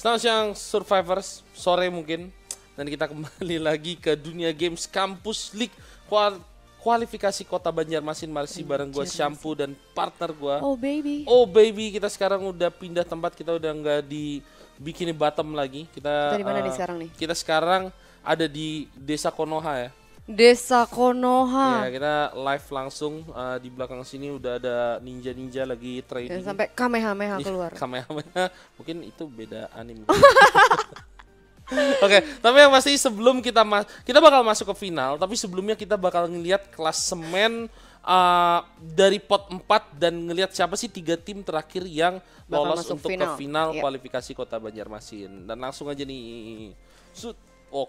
Selamat siang Survivors, sore mungkin. Dan kita kembali lagi ke dunia games Kampus League Kual kualifikasi Kota Banjarmasin masih bareng gue Shampoo dan partner gue. Oh baby. Oh baby, kita sekarang udah pindah tempat, kita udah nggak di bikini bottom lagi. Kita, kita di mana uh, nih eh, sekarang nih? Kita sekarang ada di Desa Konoha ya. Desa Konoha. Ya, kita live langsung uh, di belakang sini udah ada ninja-ninja lagi trading. Dan sampai Kamehameha iya, keluar. Kamehameha. Mungkin itu beda anime. Oke, okay, tapi yang pasti sebelum kita ma kita bakal masuk ke final, tapi sebelumnya kita bakal ngelihat klasemen uh, eh, dari pot 4 dan ngelihat siapa sih tiga tim terakhir yang lolos untuk final. ke final yeah. kualifikasi Kota Banjarmasin. Dan langsung aja nih. Oke.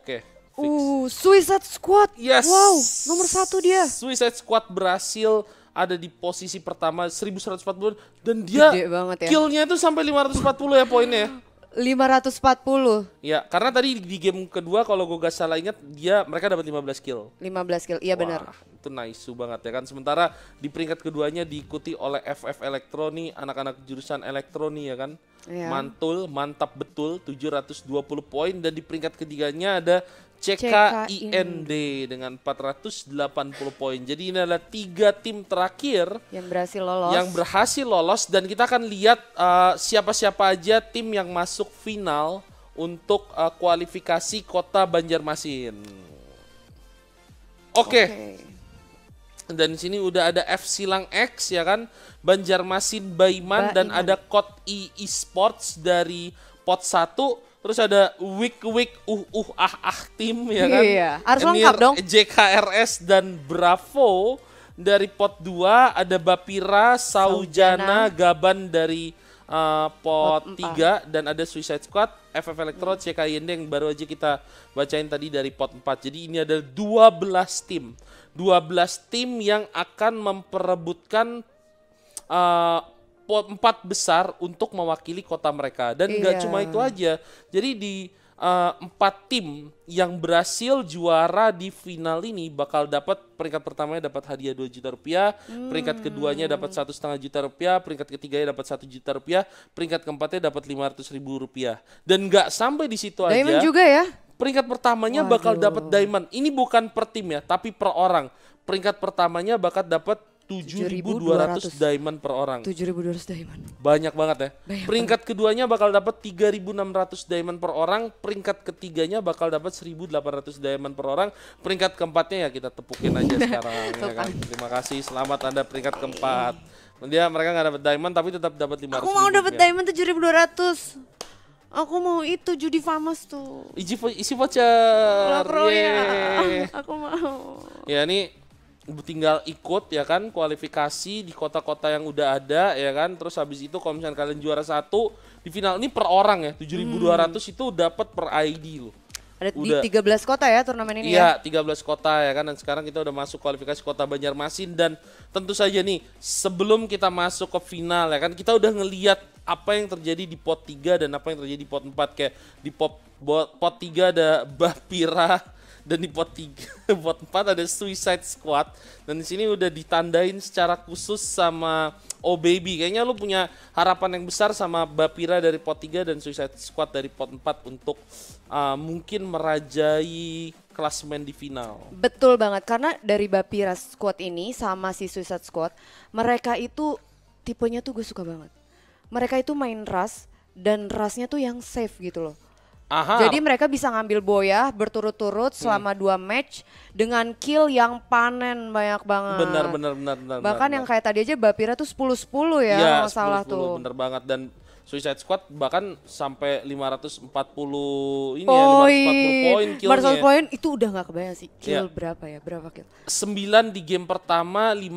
Okay. Fix. Uh, Suicide Squad. Yes. Wow, nomor satu dia. Suicide Squad berhasil ada di posisi pertama 1140 dan dia Gede banget ya. killnya itu sampai 540 ya poinnya. 540. Ya, iya, karena tadi di game kedua kalau gue gak salah ingat dia mereka dapat 15 kill. 15 kill. Iya benar. Itu nice banget ya kan. Sementara di peringkat keduanya diikuti oleh FF Elektroni, anak-anak jurusan elektroni ya kan. Ya. Mantul, mantap betul 720 poin dan di peringkat ketiganya ada CKIND dengan 480 poin. Jadi ini adalah tiga tim terakhir yang berhasil lolos. Yang berhasil lolos dan kita akan lihat uh, siapa-siapa uh, aja tim yang masuk final untuk uh, kualifikasi Kota Banjarmasin. Oke. Okay. Okay. Dan di sini udah ada F Silang X ya kan, Banjarmasin Baiman, Baiman. dan ada Kot E Esports dari Pot 1 Terus ada Week Week Uh Uh Ah Ah Tim ya kan. Iya, harus Enir, lengkap dong. JKRS dan Bravo dari pot 2 ada Bapira, Saujana, Gaban dari uh, pot 3 dan ada Suicide Squad, FF Electro, hmm. CK yang baru aja kita bacain tadi dari pot 4. Jadi ini ada 12 tim. 12 tim yang akan memperebutkan eh, empat besar untuk mewakili kota mereka dan iya. nggak gak cuma itu aja jadi di uh, empat tim yang berhasil juara di final ini bakal dapat peringkat pertamanya dapat hadiah 2 juta rupiah hmm. peringkat keduanya dapat satu setengah juta rupiah peringkat ketiganya dapat satu juta rupiah peringkat keempatnya dapat lima ratus ribu rupiah dan gak sampai di situ diamond aja diamond juga ya peringkat pertamanya Waduh. bakal dapat diamond ini bukan per tim ya tapi per orang peringkat pertamanya bakal dapat 7.200 diamond per orang. 7.200 diamond. Banyak banget ya. Banyak peringkat banget. keduanya bakal dapat 3.600 diamond per orang, peringkat ketiganya bakal dapat 1.800 diamond per orang, peringkat keempatnya ya kita tepukin aja nah, sekarang ya kan. Terima kasih, selamat Anda peringkat keempat. Dia mereka nggak dapat diamond tapi tetap dapat 500. Aku mau dapat ya. diamond 7.200. Aku mau itu judi famas tuh. Isi, voucher. Ya. Aku mau. Ya ini tinggal ikut ya kan kualifikasi di kota-kota yang udah ada ya kan terus habis itu kalau misalnya kalian juara satu di final ini per orang ya 7200 hmm. itu dapat per ID loh ada udah, di 13 kota ya turnamen ini iya, ya. Iya, 13 kota ya kan dan sekarang kita udah masuk kualifikasi kota Banjarmasin dan tentu saja nih sebelum kita masuk ke final ya kan kita udah ngeliat apa yang terjadi di pot 3 dan apa yang terjadi di pot 4 kayak di pot pot 3 ada Bapira dan di pot 3, pot 4 ada Suicide Squad dan di sini udah ditandain secara khusus sama Oh Baby. Kayaknya lu punya harapan yang besar sama Bapira dari pot 3 dan Suicide Squad dari pot 4 untuk uh, mungkin merajai klasmen di final. Betul banget karena dari Bapira Squad ini sama si Suicide Squad, mereka itu tipenya tuh gue suka banget. Mereka itu main ras dan rasnya tuh yang safe gitu loh Aha. Jadi mereka bisa ngambil boya berturut-turut hmm. selama hmm. dua match dengan kill yang panen banyak banget. Benar, benar, benar, benar. Bahkan benar, yang benar. kayak tadi aja Bapira tuh 10-10 ya, ya salah 10 -10, tuh. benar banget dan Suicide Squad bahkan sampai 540 ini ya, poin. ya, 540 poin killnya. poin itu udah nggak kebayang sih. Kill yeah. berapa ya? Berapa kill? 9 di game pertama, 15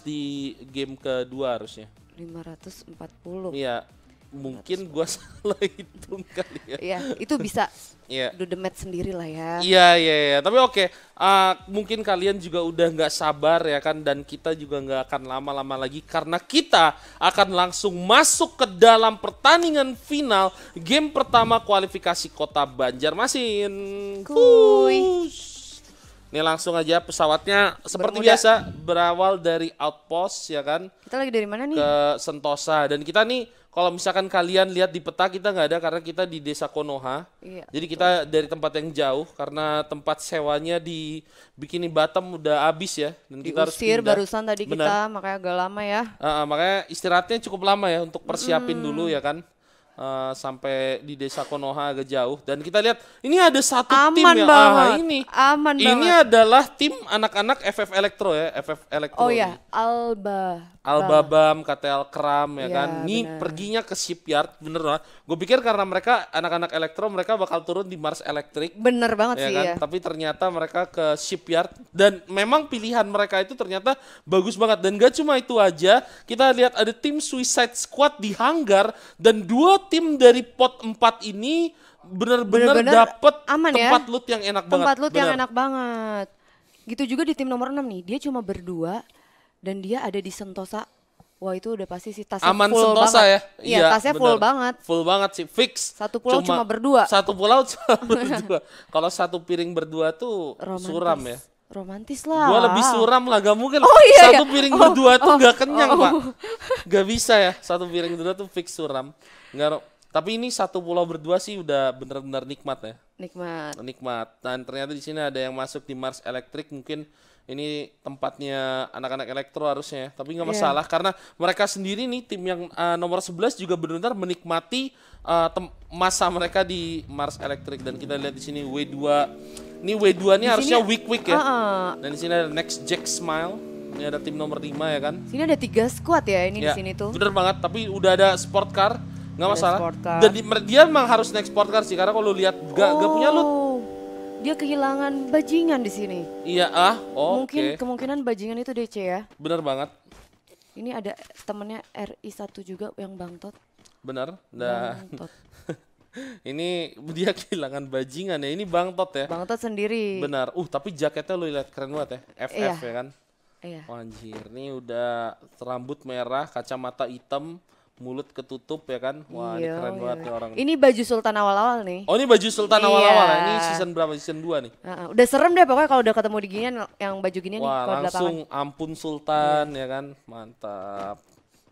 di game kedua harusnya. 540. Iya, mungkin gue salah hitung kali ya. Iya, itu bisa yeah. do the math sendiri lah ya. Iya, iya, iya. Tapi oke, okay. uh, mungkin kalian juga udah nggak sabar ya kan, dan kita juga nggak akan lama-lama lagi karena kita akan langsung masuk ke dalam pertandingan final game pertama kualifikasi kota Banjarmasin. Kuy. Ini langsung aja pesawatnya seperti Bermuda. biasa berawal dari outpost ya kan. Kita lagi dari mana nih? Ke Sentosa dan kita nih kalau misalkan kalian lihat di peta kita nggak ada karena kita di desa Konoha. Iya, Jadi kita dari tempat yang jauh karena tempat sewanya di Bikini Batam udah habis ya dan Diusir, kita harus pindah. barusan tadi Benar. kita makanya agak lama ya. Uh, uh, makanya istirahatnya cukup lama ya untuk persiapin mm. dulu ya kan uh, sampai di desa Konoha agak jauh dan kita lihat ini ada satu aman tim yang Ah, ini aman ini banget. adalah tim anak-anak FF Electro ya FF Electro oh ya Alba Alba Bam KTL Kram ya, ya kan ini perginya ke shipyard bener lah gue pikir karena mereka anak-anak Electro mereka bakal turun di Mars Electric bener banget ya sih kan? ya tapi ternyata mereka ke shipyard dan memang pilihan mereka itu ternyata bagus banget dan gak cuma itu aja kita lihat ada tim Suicide Squad di hanggar dan dua tim dari pot 4 ini benar-benar dapet aman ya. tempat ya? loot yang enak tempat banget. Tempat loot yang enak banget. Gitu juga di tim nomor 6 nih, dia cuma berdua dan dia ada di Sentosa. Wah itu udah pasti sih tasnya Aman full Sentosa banget. ya? Iya, iya tasnya bener. full banget. Full banget sih, fix. Satu pulau cuma, cuma berdua. Satu pulau cuma berdua. Kalau satu piring berdua tuh Romantis. suram ya romantis lah. Gua lebih suram lah, gak mungkin. Oh, iya, satu iya. piring iya. berdua tuh oh, gak kenyang, oh, oh. Pak. Gak bisa ya, satu piring berdua tuh fix suram. Enggak, tapi ini satu pulau berdua sih udah benar-benar nikmat ya. Nikmat. Nikmat. Dan ternyata di sini ada yang masuk di Mars Electric mungkin ini tempatnya anak-anak elektro harusnya. Ya. Tapi nggak iya. masalah yeah. karena mereka sendiri nih tim yang uh, nomor 11 juga benar-benar menikmati uh, masa mereka di Mars Electric dan kita lihat di sini W2. Ini W2 ini harusnya week-week ya. Uh -uh. Dan di sini ada Next Jack Smile. Ini ada tim nomor 5 ya kan? Sini ada tiga squad ya ini yeah. di ya, sini tuh. Bener banget, tapi udah ada sport car, nggak masalah jadi dia memang harus naik sport car sih karena kalau lihat gak oh. gak punya lu oh, dia kehilangan bajingan di sini. Iya ah, oh, mungkin okay. kemungkinan bajingan itu DC ya. benar banget. Ini ada temennya RI 1 juga yang bangtot. Benar. Nah. Bangtot. ini dia kehilangan bajingan ya. Ini bangtot ya. Bangtot sendiri. Benar. Uh, tapi jaketnya lu lihat keren banget ya. FF iya. ya kan? Iya. Oh, anjir, ini udah rambut merah, kacamata hitam mulut ketutup ya kan. Wah, iya, ini keren iya. banget nih orang. Ini baju sultan awal-awal nih. Oh, ini baju sultan iya. awal-awal. Ya? Ini season berapa? Season dua nih. Uh, udah serem deh pokoknya kalau udah ketemu di gini yang baju gini Wah, nih langsung belakangan. ampun sultan ya kan. Mantap.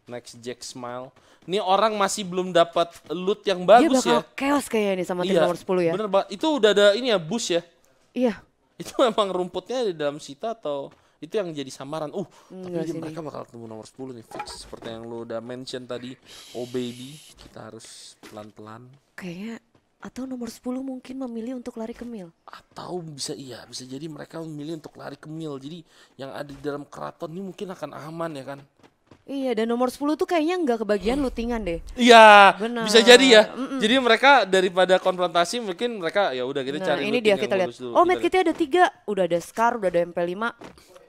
Next Jack Smile. Ini orang masih belum dapat loot yang bagus Dia ya. chaos kayaknya nih sama tim iya, nomor 10 ya. Bener banget. Itu udah ada ini ya, bus ya. Iya. Itu memang rumputnya di dalam sita atau itu yang jadi samaran uh mm, tapi mereka bakal ketemu nomor 10 nih fix seperti yang lo udah mention tadi oh baby kita harus pelan-pelan kayaknya atau nomor 10 mungkin memilih untuk lari ke mil atau bisa iya bisa jadi mereka memilih untuk lari ke mil jadi yang ada di dalam keraton ini mungkin akan aman ya kan Iya dan nomor 10 tuh kayaknya nggak kebagian lutingan deh. Iya. Benar. Bisa jadi ya. Mm -mm. Jadi mereka daripada konfrontasi mungkin mereka ya udah kita nah, cari. ini dia kita lihat. Oh, met kita ada tiga. Udah ada Scar, udah ada MP5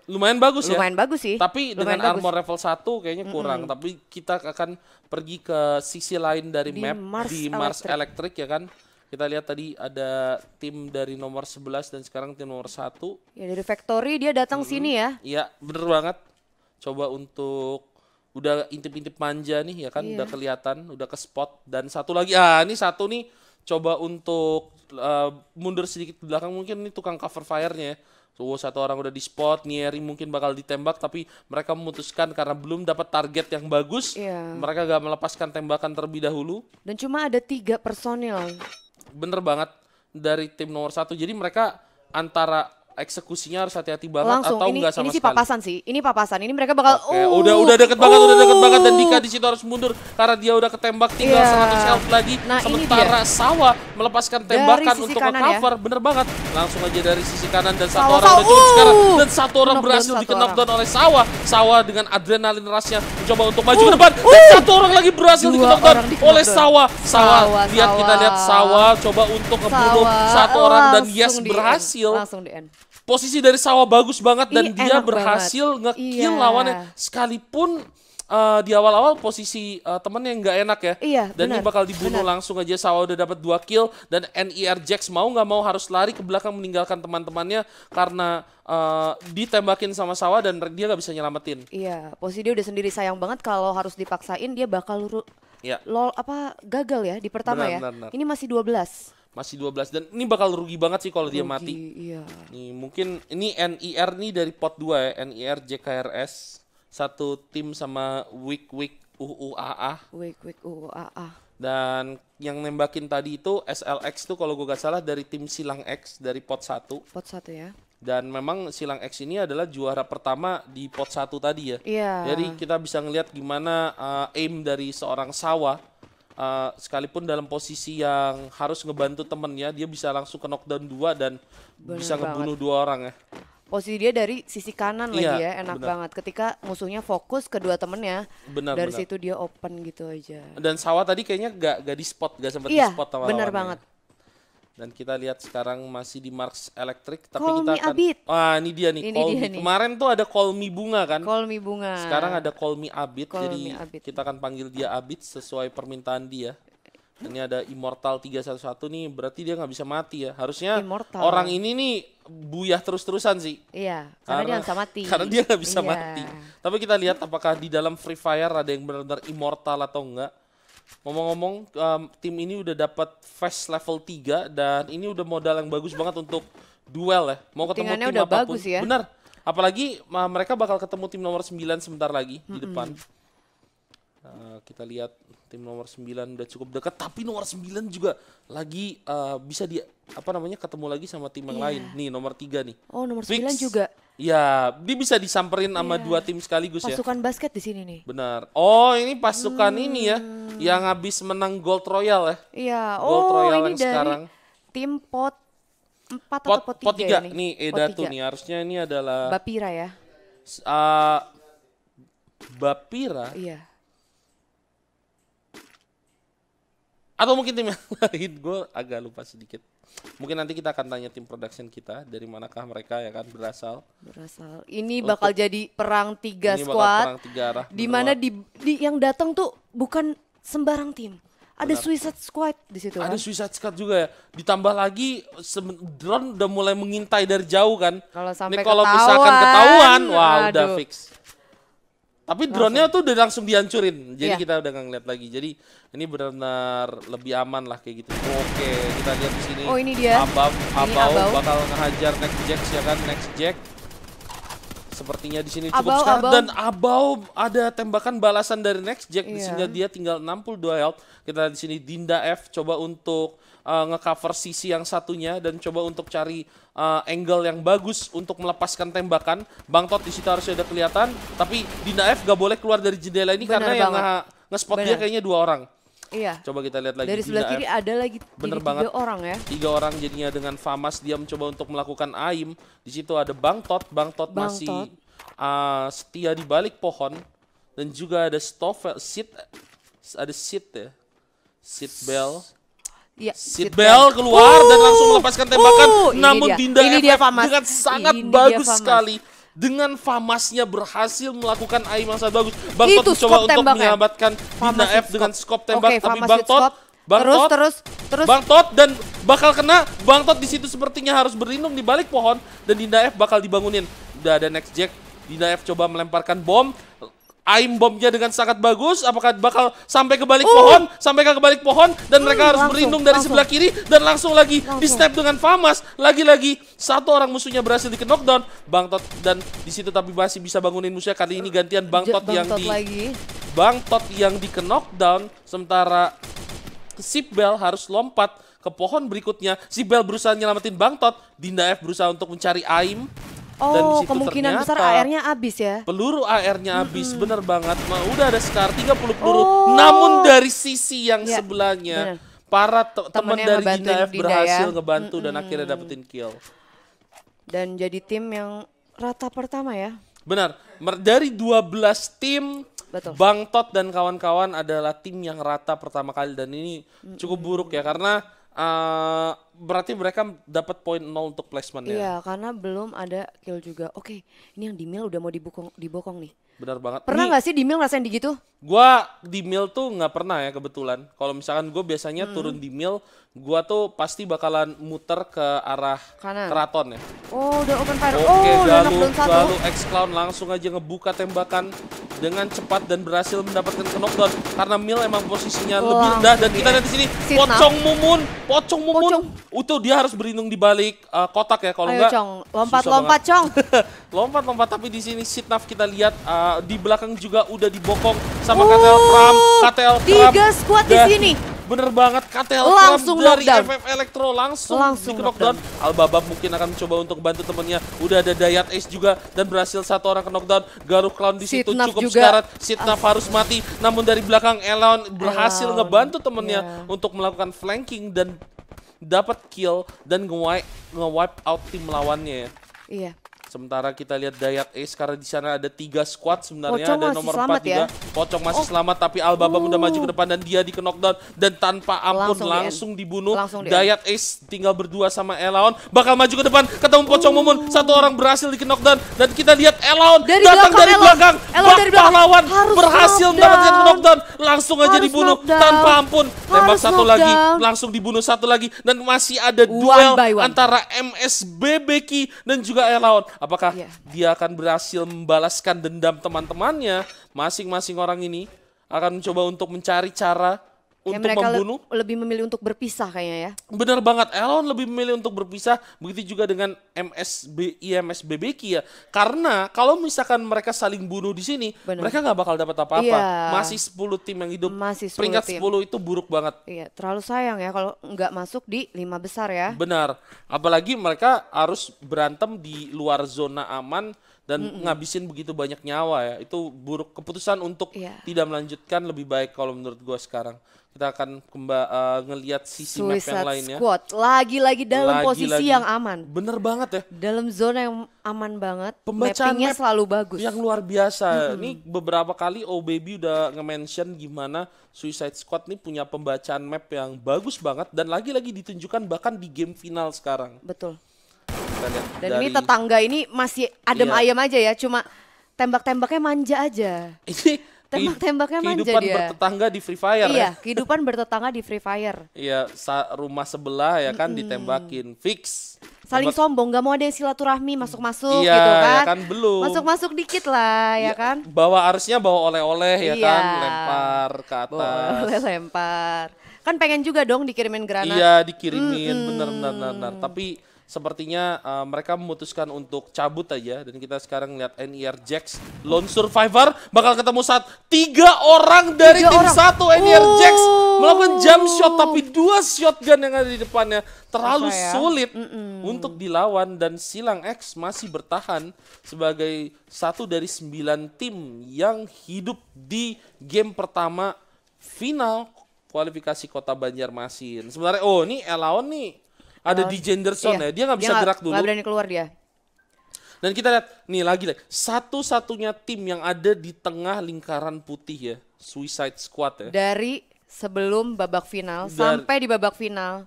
lumayan bagus lumayan ya. Lumayan bagus sih. Tapi lumayan dengan bagus. armor level 1 kayaknya kurang, mm -hmm. tapi kita akan pergi ke sisi lain dari di map Mars di Mars Electric ya kan. Kita lihat tadi ada tim dari nomor 11 dan sekarang tim nomor 1. Ya dari Factory dia datang -hmm. sini ya. Iya, bener banget. Coba untuk udah intip-intip manja nih ya kan, iya. udah kelihatan, udah ke spot dan satu lagi ah ini satu nih coba untuk uh, mundur sedikit belakang mungkin ini tukang cover fire-nya ya. So, satu orang udah di spot, Nieri mungkin bakal ditembak, tapi mereka memutuskan karena belum dapat target yang bagus, yeah. mereka gak melepaskan tembakan terlebih dahulu. Dan cuma ada tiga personil. Bener banget dari tim nomor satu. Jadi mereka antara eksekusinya harus hati-hati banget Langsung. atau enggak sama ini sih sekali. papasan sih. Ini papasan. Ini mereka bakal okay. uh, udah udah deket banget, udah deket banget dan uh. Dika di situ harus mundur karena dia udah ketembak tinggal yeah. satu self lagi. Nah, Sementara Sawa melepaskan tembakan untuk cover ya? bener banget. Langsung aja dari sisi kanan dan satu Sawa, orang sawa. Uh. sekarang. Dan satu orang Knock berhasil di knockdown oleh sawah. Sawah dengan adrenalin rasnya mencoba untuk maju uh, ke depan. Uh, dan satu orang lagi berhasil di knockdown oleh sawah. Sawah. lihat kita lihat sawah. coba untuk ngebunuh satu oh, orang dan Yes berhasil. posisi dari sawah bagus banget dan Ih, dia berhasil ngekill iya. lawannya sekalipun uh, di awal-awal posisi uh, temennya yang nggak enak ya. Iya. Dan bener, ini bakal dibunuh bener. langsung aja. Sawa udah dapat dua kill dan NIR e Jax mau nggak mau harus lari ke belakang meninggalkan teman-temannya karena uh, ditembakin sama Sawa dan dia nggak bisa nyelamatin. Iya. Posisi dia udah sendiri sayang banget kalau harus dipaksain dia bakal ya. lol apa gagal ya di pertama benar, ya. Benar, benar. Ini masih 12 masih 12 dan ini bakal rugi banget sih kalau dia mati. Iya. Nih mungkin ini NIR e nih dari pot 2 ya, NIR e JKRS satu tim sama week week UUAA. Week week UUAA. Dan yang nembakin tadi itu SLX tuh kalau gue gak salah dari tim Silang X dari pot 1. Pot 1 ya. Dan memang Silang X ini adalah juara pertama di pot 1 tadi ya. Iya. Yeah. Jadi kita bisa ngelihat gimana uh, aim dari seorang Sawa uh, sekalipun dalam posisi yang harus ngebantu temennya dia bisa langsung ke knockdown dua dan Bener bisa ngebunuh banget. dua orang ya posisi dia dari sisi kanan iya, lagi ya enak bener. banget ketika musuhnya fokus kedua temennya bener, dari bener. situ dia open gitu aja dan sawah tadi kayaknya gak gak di spot gak sempat iya, di spot sama bener ya. banget dan kita lihat sekarang masih di Marks Electric tapi call kita akan ah, ini dia nih ini call dia Nih. kemarin tuh ada call me bunga kan call me bunga sekarang ada call me Abid call jadi Abid. kita akan panggil dia abit sesuai permintaan dia ini ada immortal 311 nih berarti dia nggak bisa mati ya harusnya immortal. orang ini nih buyah terus-terusan sih iya karena, karena dia nggak bisa mati karena dia nggak bisa iya. mati tapi kita lihat apakah di dalam free fire ada yang benar-benar immortal atau enggak ngomong-ngomong um, tim ini udah dapat fast level 3 dan ini udah modal yang bagus banget untuk duel ya mau ketemu tim udah apapun bagus ya. benar apalagi uh, mereka bakal ketemu tim nomor 9 sebentar lagi mm -hmm. di depan uh, kita lihat tim nomor 9 udah cukup dekat tapi nomor 9 juga lagi uh, bisa dia apa namanya ketemu lagi sama tim yang yeah. lain nih nomor 3 nih oh nomor Fix. 9 juga ya dia bisa disamperin yeah. sama iya. dua tim sekaligus pasukan ya pasukan basket di sini nih benar oh ini pasukan hmm. ini ya hmm. yang habis menang gold royal ya iya yeah. oh gold royal ini yang dari sekarang tim pot 4 pot, atau pot 3 pot 3 nih, nih Eda tuh nih harusnya ini adalah Bapira ya uh, Bapira iya yeah. atau mungkin tim yang lain gue agak lupa sedikit mungkin nanti kita akan tanya tim production kita dari manakah mereka ya kan berasal berasal ini bakal jadi perang tiga ini squad perang tiga arah di mana di, di yang datang tuh bukan sembarang tim ada Benar. Suicide Squad di situ. Ada kan? Suicide Squad juga ya. Ditambah lagi drone udah mulai mengintai dari jauh kan. Kalau sampai Ini kalau misalkan ketahuan, wah aduh. udah fix. Tapi drone-nya tuh udah langsung dihancurin. Jadi yeah. kita udah nggak ngeliat lagi. Jadi ini benar-benar lebih aman lah kayak gitu. Oke, kita lihat di sini. Oh, ini dia. Abau, Abau, Abau bakal ngehajar next Jack ya kan, next Jack. Sepertinya di sini cukup besar dan Abau ada tembakan balasan dari next Jack yeah. sini iya. dia tinggal 62 health. Kita di sini Dinda F coba untuk uh, ngecover sisi yang satunya dan coba untuk cari uh, angle yang bagus untuk melepaskan tembakan. Bang Tot di situ harusnya ada kelihatan, tapi di F gak boleh keluar dari jendela ini Bener karena banget. yang nge-spot nge dia kayaknya dua orang. Iya. Coba kita lihat lagi. Dari sebelah kiri F. ada lagi Bener tiga banget. orang ya. Tiga orang jadinya dengan Famas dia mencoba untuk melakukan aim. Di situ ada Bang Tot, Bang Tot Bang masih Uh, setia di balik pohon dan juga ada Stoffel, Sit ada Sit ya. Sit Bell Ya, seat belt keluar uh, dan langsung melepaskan tembakan. Uh, Namun dia. Dinda ini dia Famas. dengan sangat ini bagus dia sekali dengan Famasnya berhasil melakukan aim yang sangat bagus. Bang Itu Tot mencoba untuk tembakan. menyelamatkan Famas F dengan skop tembak okay, tapi Bang Tot Bang terus, Tot, terus, terus. Bang Tot dan bakal kena. Bang Tot di situ sepertinya harus berlindung di balik pohon dan Dinda F bakal dibangunin. Udah ada next Jack. Dinda F coba melemparkan bom aim bomnya dengan sangat bagus apakah bakal sampai ke balik uh. pohon sampai ke balik pohon dan hmm, mereka harus berlindung dari langsung. sebelah kiri dan langsung lagi langsung. di step dengan Famas lagi-lagi satu orang musuhnya berhasil di knockdown Tot dan di situ tapi masih bisa bangunin musuhnya kali ini gantian Bang Tot yang di lagi. Tot yang di knockdown sementara Sibel harus lompat ke pohon berikutnya Sibel berusaha nyelamatin tot Dinda F berusaha untuk mencari aim Oh, dan kemungkinan besar airnya habis ya. Peluru airnya habis, mm -hmm. bener banget. Nah, udah ada sekitar 30 peluru. Oh. Namun dari sisi yang ya, sebelahnya bener. para teman dari Dinaef ya? berhasil ya. ngebantu mm -hmm. dan akhirnya dapetin kill. Dan jadi tim yang rata pertama ya. Benar. Dari 12 tim Betul. Bang Tot dan kawan-kawan adalah tim yang rata pertama kali dan ini mm -hmm. cukup buruk ya karena uh, berarti mereka dapat poin nol untuk placement ya. Iya, karena belum ada kill juga. Oke, ini yang di mil udah mau dibokong, dibokong nih. Benar banget. Pernah nggak sih di mil rasain gitu? Gua di mil tuh nggak pernah ya kebetulan. Kalau misalkan gue biasanya hmm. turun di mil, gua tuh pasti bakalan muter ke arah Kanan. keraton ya. Oh, udah open fire. Oke, okay, oh, Galuh, X Clown langsung aja ngebuka tembakan dengan cepat dan berhasil mendapatkan knockdown karena Mil emang posisinya oh, lebih rendah dan kita lihat di sini pocong mumun, pocong mumun Utuh dia harus berlindung di balik uh, kotak ya kalau Ayo, enggak. Cong, lompat lompat banget. Cong. lompat lompat tapi di sini Sitnaf kita lihat uh, di belakang juga udah dibokong sama uh, KTL Kram, KTL Tiga squad di sini. Bener banget KTL langsung Kram dari knockdown. FF Electro langsung, langsung di knockdown. knockdown. Albabab mungkin akan mencoba untuk bantu temennya. Udah ada Dayat Ace juga dan berhasil satu orang ke knockdown. Garuk Clown di situ Sitnaf cukup juga. sekarat. Sitnaf harus mati. Namun dari belakang Elon berhasil Elon. ngebantu temennya yeah. untuk melakukan flanking dan dapat kill dan nge-wipe nge out tim lawannya ya. Iya. Sementara kita lihat Dayak Ace karena di sana ada tiga squad sebenarnya ada nomor empat juga. Ya? Pocong masih oh. selamat tapi Albaba uh. udah maju ke oh. depan dan dia di knockdown dan tanpa ampun langsung, langsung dibunuh. Langsung di Dayat Ace tinggal berdua sama Elaon bakal maju ke depan ketemu Pocong uh. Mumun oh. satu orang berhasil di knockdown dan kita lihat Elaon dari datang belakang, dari belakang. Elon dari belakang. Pahlawan berhasil knockdown. mendapatkan knockdown langsung aja dibunuh knockdown. tanpa ampun. Harus Tembak knockdown. satu lagi langsung dibunuh satu lagi dan masih ada duel antara MSBBK dan juga Elaon. Apakah yeah. dia akan berhasil membalaskan dendam teman-temannya? Masing-masing orang ini akan mencoba untuk mencari cara untuk ya, membunuh. Le lebih memilih untuk berpisah kayaknya ya. Benar banget, Elon lebih memilih untuk berpisah. Begitu juga dengan MSB, IMSBBK ya. Karena kalau misalkan mereka saling bunuh di sini, Bener. mereka nggak bakal dapat apa-apa. Iya. Masih 10 tim yang hidup. Masih 10 Peringkat tim. 10 itu buruk banget. Iya, terlalu sayang ya kalau nggak masuk di lima besar ya. Benar, apalagi mereka harus berantem di luar zona aman dan mm -mm. ngabisin begitu banyak nyawa ya. Itu buruk keputusan untuk yeah. tidak melanjutkan lebih baik kalau menurut gue sekarang kita akan kembali uh, eh, ngelihat sisi Suicide map yang lainnya. Squad lagi-lagi dalam lagi, posisi lagi. yang aman. Bener banget ya. Dalam zona yang aman banget. Pembacaannya map selalu bagus. Yang luar biasa. Ini beberapa kali Oh Baby udah nge-mention gimana Suicide Squad nih punya pembacaan map yang bagus banget dan lagi-lagi ditunjukkan bahkan di game final sekarang. Betul. Dan, dan dari, ini tetangga ini masih adem iya. ayam aja ya, cuma tembak-tembaknya manja aja. Ini Tembak-tembaknya manja dia. Kehidupan bertetangga di Free Fire. Iya, ya. kehidupan bertetangga di Free Fire. iya, rumah sebelah ya kan mm -hmm. ditembakin fix. Saling Tembak. sombong, gak mau ada yang silaturahmi masuk-masuk iya, gitu ya kan. Iya, kan belum. Masuk-masuk dikit lah ya, ya kan. Bawa arusnya bawa oleh-oleh ya iya. kan, lempar ke atas. Bawa lempar. Kan pengen juga dong dikirimin granat. Iya, dikirimin, mm bener, bener, bener. Tapi sepertinya uh, mereka memutuskan untuk cabut aja dan kita sekarang lihat NIR e Jax lone survivor bakal ketemu saat tiga orang dari tiga tim orang. satu NIR e Jax oh. melakukan jump shot tapi dua shotgun yang ada di depannya terlalu ya? sulit mm -mm. untuk dilawan dan Silang X masih bertahan sebagai satu dari sembilan tim yang hidup di game pertama final kualifikasi kota Banjarmasin. Sebenarnya oh ini Elaon nih ada di Jenderson iya. ya. Dia nggak bisa dia gak, gerak dulu. Gak berani keluar dia. Dan kita lihat nih lagi deh, satu-satunya tim yang ada di tengah lingkaran putih ya, Suicide Squad ya. Dari sebelum babak final sampai di babak final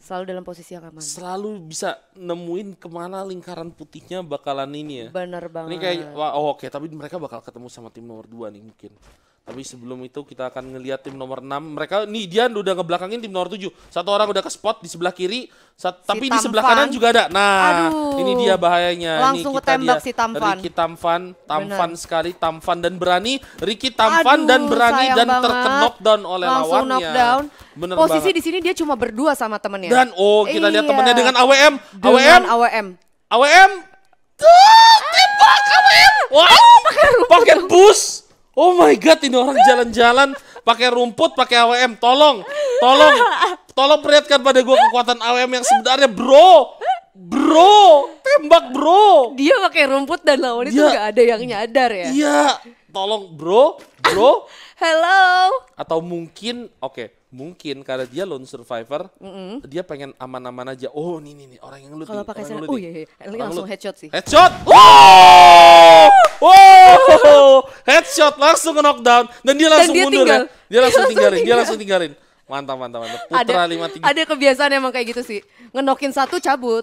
selalu dalam posisi yang aman. Selalu bisa nemuin kemana lingkaran putihnya bakalan ini ya. Bener banget. Ini kayak oh oke, okay, tapi mereka bakal ketemu sama tim nomor dua nih mungkin. Tapi sebelum itu kita akan ngelihat tim nomor 6. Mereka nih dia udah ngebelakangin tim nomor 7. Satu orang udah ke spot di sebelah kiri, sat, si tapi Tampan. di sebelah kanan juga ada. Nah, Aduh. ini dia bahayanya. Langsung ini kita ketembak dia. si Tamfan. Riki Tamfan, Tamfan Bener. sekali, Tamfan dan berani. Riki Tamfan Aduh, dan berani dan banget. terkenock down oleh Langsung lawannya. Knockdown. Bener Posisi banget. di sini dia cuma berdua sama temennya. Dan oh, kita iya. lihat temennya dengan AWM. Dengan AWM. AWM. AWM. Tuh, tembak AWM. Wah, pakai bus. Oh my god, ini orang jalan-jalan pakai rumput, pakai AWM. Tolong, tolong, tolong perlihatkan pada gue kekuatan AWM yang sebenarnya, bro. Bro, tembak bro. Dia pakai rumput dan lawan itu nggak ada yang nyadar ya. Iya, tolong bro, bro. Hello. Atau mungkin, oke, okay, mungkin karena dia lone survivor, mm -hmm. dia pengen aman-aman aja. Oh, ini nih nih orang yang lu Kalau pakai sel, oh iya, iya. iya. langsung headshot sih. Headshot. Wow! Wow! Headshot langsung ke knockdown dan dia langsung dan dia mundur ya. tinggal. ya. Dia, langsung tinggalin, dia langsung tinggalin. Mantap, mantap, mantap. Putra ada, tiga Ada kebiasaan emang kayak gitu sih. Ngenokin satu cabut.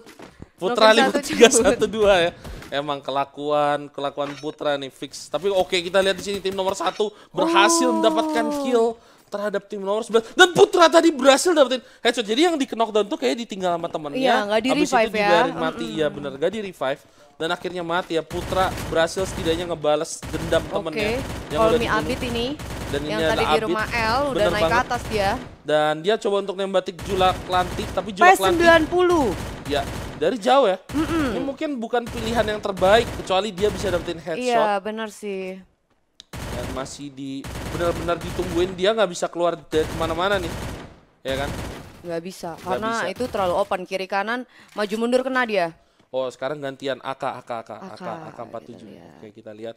Putra lima tiga satu dua ya. Emang kelakuan kelakuan Putra nih fix. Tapi oke okay, kita lihat di sini tim nomor satu berhasil oh. mendapatkan kill terhadap tim lawan dan Putra tadi berhasil dapetin headshot. Jadi yang di knockdown tuh kayak ditinggal sama temennya. Iya, nggak di revive ya. mati, iya mm -hmm. bener nggak di revive dan akhirnya mati ya. Putra berhasil setidaknya ngebales dendam okay. temennya. Yang Call udah abit ini. Dan yang ini tadi di rumah L udah naik banget. ke atas dia. Dan dia coba untuk nembatik jula Lantik tapi Julak Lantik 90. Ya, dari jauh ya. Mm -mm. Ini mungkin bukan pilihan yang terbaik kecuali dia bisa dapetin headshot. Iya, benar sih masih di benar-benar ditungguin dia nggak bisa keluar dari kemana-mana nih ya kan nggak bisa gak karena bisa. itu terlalu open kiri kanan maju mundur kena dia oh sekarang gantian AK AK AK AK AK 47 oke kita lihat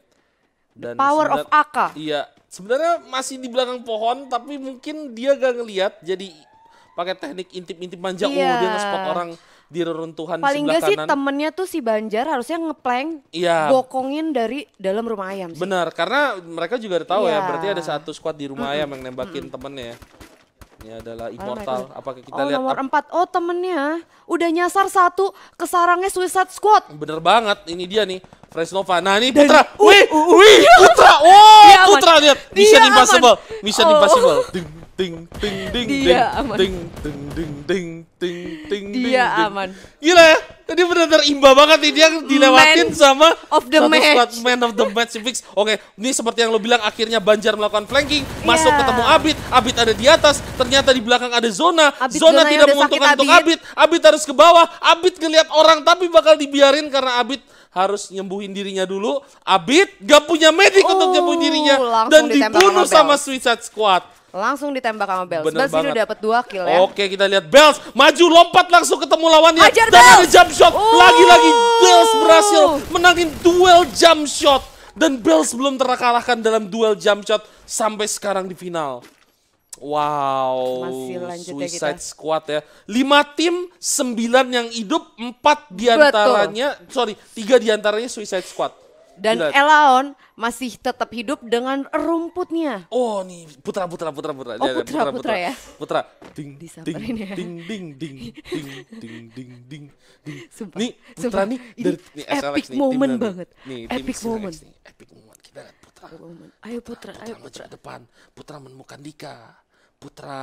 dan The power of AK iya sebenarnya masih di belakang pohon tapi mungkin dia gak ngelihat jadi pakai teknik intip-intip manja yeah. oh dia iya. spot orang di reruntuhan Paling sebelah sih kanan. temennya tuh si Banjar harusnya ngeplank iya. bokongin dari dalam rumah ayam sih. Benar, karena mereka juga udah tahu ya, iya. ya, berarti ada satu squad di rumah mm -hmm. ayam yang nembakin mm -hmm. temennya ya. Ini adalah immortal. Oh Apa kita oh, lihat? Nomor empat. Oh temennya udah nyasar satu ke sarangnya Suicide Squad. Bener banget. Ini dia nih. Fresh Nova. Nah ini Putra. wih, uh, wih, iya. Putra. Wow, iya, Putra lihat. Mission dia Impossible. Aman. Mission oh. Impossible. ting ting ting ting ting aman. ting ting ding ding ting ting dia ting aman gila ya tadi benar-benar imba banget nih dia dilewatin ting sama of the satu match. ting man of the match fix oke ting ini seperti yang lo bilang akhirnya Banjar melakukan flanking masuk ting iya. ketemu Abid Abid ada di atas ternyata di belakang ada zona ting zona, ting tidak menguntungkan untuk Abid. Abid Abid harus ke bawah Abid ngelihat orang tapi bakal dibiarin karena Abid harus nyembuhin dirinya dulu. Abid gak punya medik oh, untuk nyembuhin dirinya dan dibunuh sama Suicide Squad langsung ditembak sama Bells. Bener Bells banget. ini udah dapat dua kill ya. Oke kita lihat Bells maju lompat langsung ketemu lawannya. Ajar dan Bells. ada jump shot. Uh! Lagi-lagi Bells berhasil menangin duel jump shot. Dan Bells belum terkalahkan dalam duel jump shot sampai sekarang di final. Wow, Masih ya Suicide kita. Squad ya. Lima tim, sembilan yang hidup, empat diantaranya, Betul. sorry, tiga diantaranya Suicide Squad. Dan Lihat. Elaon masih tetap hidup dengan rumputnya. Oh nih, putra putra putra putra. Oh, putra, putra, putra, putra, ya. Putra. Ding ding ding, ya. ding ding ding ding ding ding ding ding. Sumpah. Nih, putra Sumpah. nih dari nih, epic nih, moment nih, banget. Nih, epic tim moment. Nih, epic moment. Kita lihat putra. Ayo putra, putra, putra ayo putra. putra. depan. Putra menemukan Dika. Putra.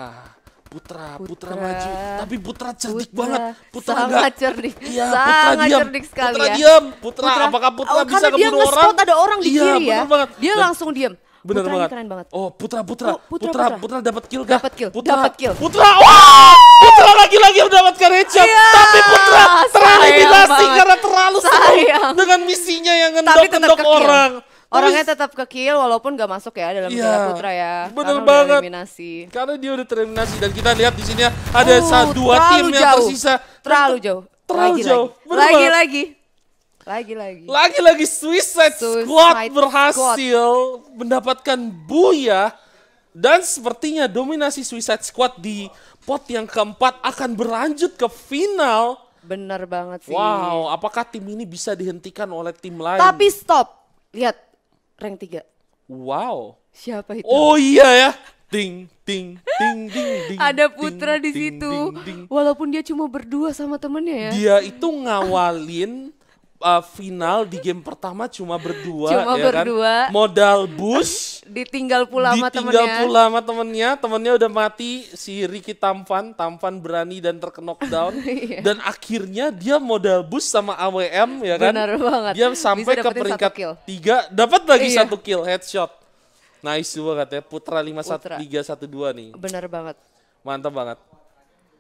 Putra, Putra, Putra maju. Tapi Putra cerdik Putra, banget. Putra sangat enggak. cerdik. ya, sangat Putra diam. cerdik sekali putra ya. Diam. Putra Putra, apakah Putra oh, bisa ketemu orang? Karena dia nge-spot ada orang di iya, kiri ya. Banget. Dia Dan, langsung diam. Bener putra banget. keren banget. Oh, Putra, Putra. Oh, putra, Putra, Putra, putra dapat kill gak? Dapat kill. Putra, dapat kill. Putra. Wah! Putra lagi-lagi mendapatkan headshot. Iya, tapi Putra tereliminasi karena terlalu sibuk dengan misinya yang ngendok-ngendok orang orangnya tetap kekil walaupun gak masuk ya dalam yeah, iya, Putra ya. Bener karena banget. Eliminasi. Karena dia udah tereliminasi dan kita lihat di sini ya, ada uh, dua tim jauh. yang tersisa. Terlalu jauh. Terlalu lagi, jauh. Lagi lagi. lagi lagi lagi lagi lagi Suicide, Suicide Squad berhasil mendapatkan buya dan sepertinya dominasi Suicide Squad di pot yang keempat akan berlanjut ke final. Benar banget sih. Wow, apakah tim ini bisa dihentikan oleh tim lain? Tapi stop. Lihat, rank 3. Wow. Siapa itu? Oh iya ya. Ting ting ting ding ding. Ada Putra ting, di situ. Ding, ding, ding. Walaupun dia cuma berdua sama temennya ya. Dia itu ngawalin uh, final di game pertama cuma berdua cuma ya kan? berdua kan? modal bus ditinggal pula sama temennya ditinggal pula sama temennya temennya udah mati si Ricky tampan tampan berani dan terkenok down iya. dan akhirnya dia modal bus sama AWM ya kan Benar banget. dia sampai ke peringkat tiga dapat lagi iya. satu kill headshot nice banget katanya. Putra lima satu tiga satu dua nih benar banget mantap banget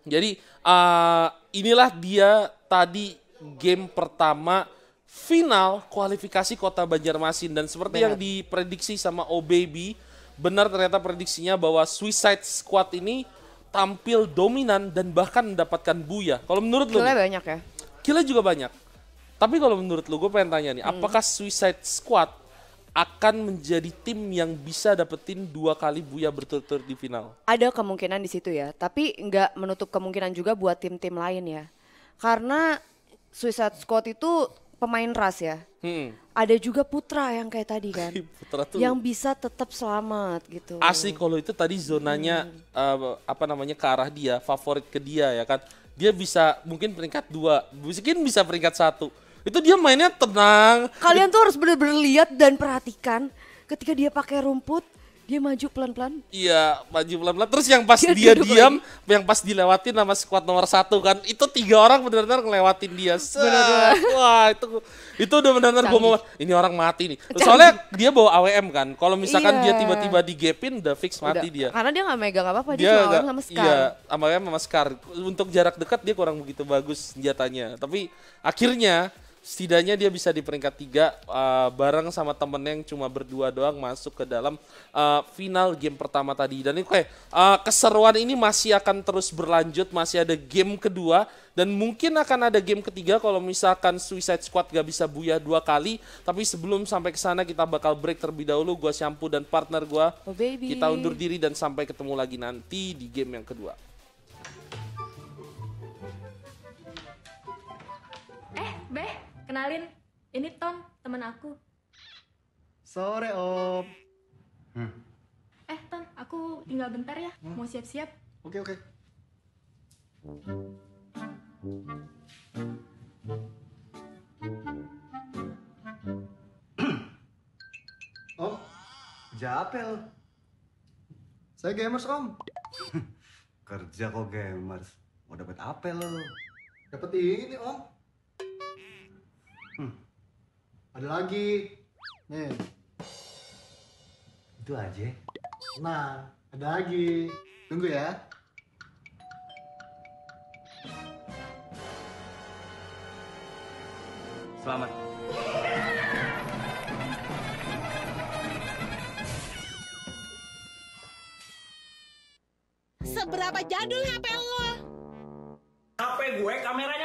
jadi uh, inilah dia tadi game pertama final kualifikasi Kota Banjarmasin dan seperti Benar. yang diprediksi sama O Baby, benar ternyata prediksinya bahwa Suicide Squad ini tampil dominan dan bahkan mendapatkan buya. Kalau menurut Kila lu? Kila banyak ya? Kila juga banyak. Tapi kalau menurut lu, gue pengen tanya nih, hmm. apakah Suicide Squad akan menjadi tim yang bisa dapetin dua kali buya berturut-turut di final? Ada kemungkinan di situ ya, tapi nggak menutup kemungkinan juga buat tim-tim lain ya. Karena Suicide Squad itu pemain ras ya. Hmm. Ada juga putra yang kayak tadi kan. putra tuh yang bisa tetap selamat gitu. Asik kalau itu tadi zonanya hmm. uh, apa namanya ke arah dia, favorit ke dia ya kan. Dia bisa mungkin peringkat dua, mungkin bisa peringkat satu. Itu dia mainnya tenang. Kalian tuh harus bener-bener lihat dan perhatikan ketika dia pakai rumput dia maju pelan-pelan. Iya, maju pelan-pelan. Terus yang pas dia, dia diam, lagi. yang pas dilewatin sama squad nomor satu kan, itu tiga orang benar-benar ngelewatin dia. Bener Wah, itu itu udah benar-benar gue mau ini orang mati nih. Terus soalnya dia bawa AWM kan. Kalau iya. misalkan iya. dia tiba-tiba digepin udah fix udah. mati dia. Karena dia nggak megang apa-apa, dia, dia cuma sama Scar. Iya, AWM sama Scar. Untuk jarak dekat dia kurang begitu bagus senjatanya. Tapi akhirnya setidaknya dia bisa di peringkat tiga uh, bareng sama temen yang cuma berdua doang masuk ke dalam uh, final game pertama tadi dan ini kayak uh, eh, keseruan ini masih akan terus berlanjut masih ada game kedua dan mungkin akan ada game ketiga kalau misalkan Suicide Squad gak bisa buya dua kali tapi sebelum sampai ke sana kita bakal break terlebih dahulu gua siampu dan partner gua oh, baby. kita undur diri dan sampai ketemu lagi nanti di game yang kedua eh beh Kenalin, ini Tom, teman aku. Sore, Om. Hmm. Eh, Tom, aku tinggal bentar ya. Hmm. Mau siap-siap. Oke, oke. Om, japel. Saya gamers, Om. Kerja kok gamers. Mau dapat apel lo. Dapat ini, Om. Hmm. Ada lagi. Nih. Itu aja. Nah, ada lagi. Tunggu ya. Selamat. Seberapa jadul HP lo? HP gue kamera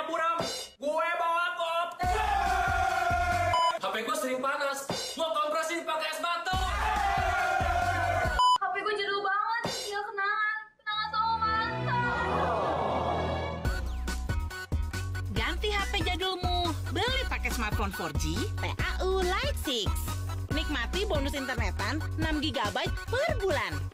smartphone 4G PAU 6. Nikmati bonus internetan 6 GB per bulan.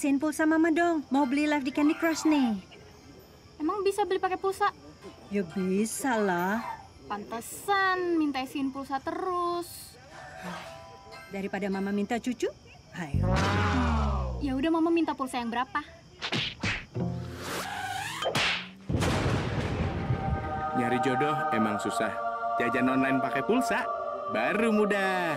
isiin pulsa mama dong. Mau beli live di Candy Crush nih. Emang bisa beli pakai pulsa? Ya bisa lah. Pantesan minta isiin pulsa terus. Daripada mama minta cucu, ayo. Ya udah mama minta pulsa yang berapa? Nyari jodoh emang susah. Jajan online pakai pulsa baru mudah.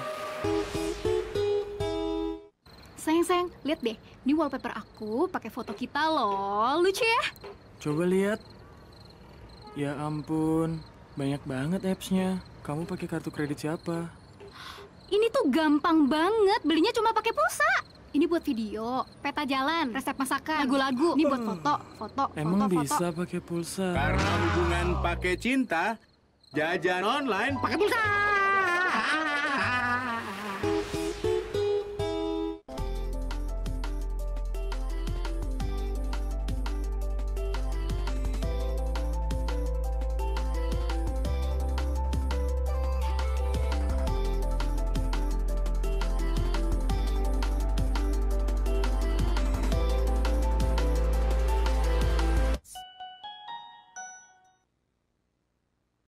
Sayang, sayang, lihat deh. Ini wallpaper aku pakai foto kita loh. Lucu ya? Coba lihat. Ya ampun, banyak banget apps-nya. Kamu pakai kartu kredit siapa? Ini tuh gampang banget. Belinya cuma pakai pulsa. Ini buat video, peta jalan, resep masakan, lagu-lagu. Ini buat foto, foto, Emang foto, bisa pakai pulsa? Karena hubungan pakai cinta, jajan online pakai pulsa.